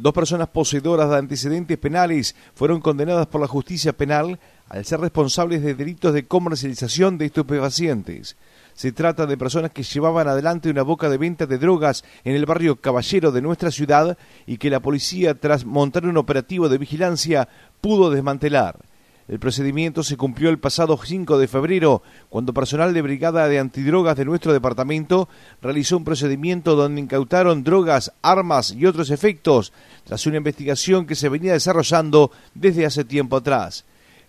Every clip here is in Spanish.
Dos personas poseedoras de antecedentes penales fueron condenadas por la justicia penal al ser responsables de delitos de comercialización de estupefacientes. Se trata de personas que llevaban adelante una boca de venta de drogas en el barrio Caballero de nuestra ciudad y que la policía, tras montar un operativo de vigilancia, pudo desmantelar. El procedimiento se cumplió el pasado 5 de febrero, cuando personal de Brigada de Antidrogas de nuestro departamento realizó un procedimiento donde incautaron drogas, armas y otros efectos, tras una investigación que se venía desarrollando desde hace tiempo atrás.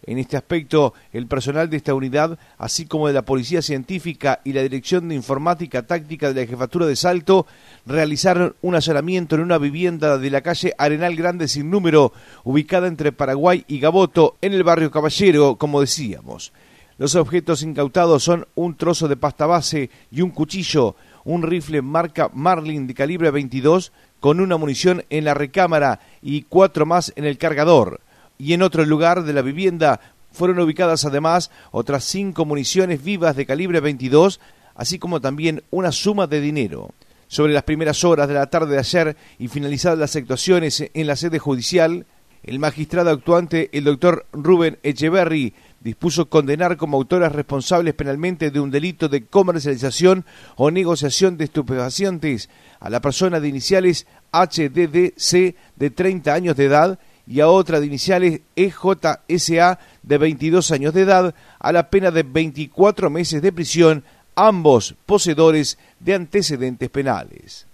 En este aspecto, el personal de esta unidad, así como de la Policía Científica y la Dirección de Informática Táctica de la Jefatura de Salto, realizaron un allanamiento en una vivienda de la calle Arenal Grande sin número, ubicada entre Paraguay y Gaboto, en el barrio Caballero, como decíamos. Los objetos incautados son un trozo de pasta base y un cuchillo, un rifle marca Marlin de calibre 22 con una munición en la recámara y cuatro más en el cargador y en otro lugar de la vivienda. Fueron ubicadas además otras cinco municiones vivas de calibre 22, así como también una suma de dinero. Sobre las primeras horas de la tarde de ayer y finalizadas las actuaciones en la sede judicial, el magistrado actuante, el doctor Rubén Echeverry, dispuso condenar como autoras responsables penalmente de un delito de comercialización o negociación de estupefacientes a la persona de iniciales HDDC de 30 años de edad y a otra de iniciales EJSA de 22 años de edad a la pena de 24 meses de prisión, ambos poseedores de antecedentes penales.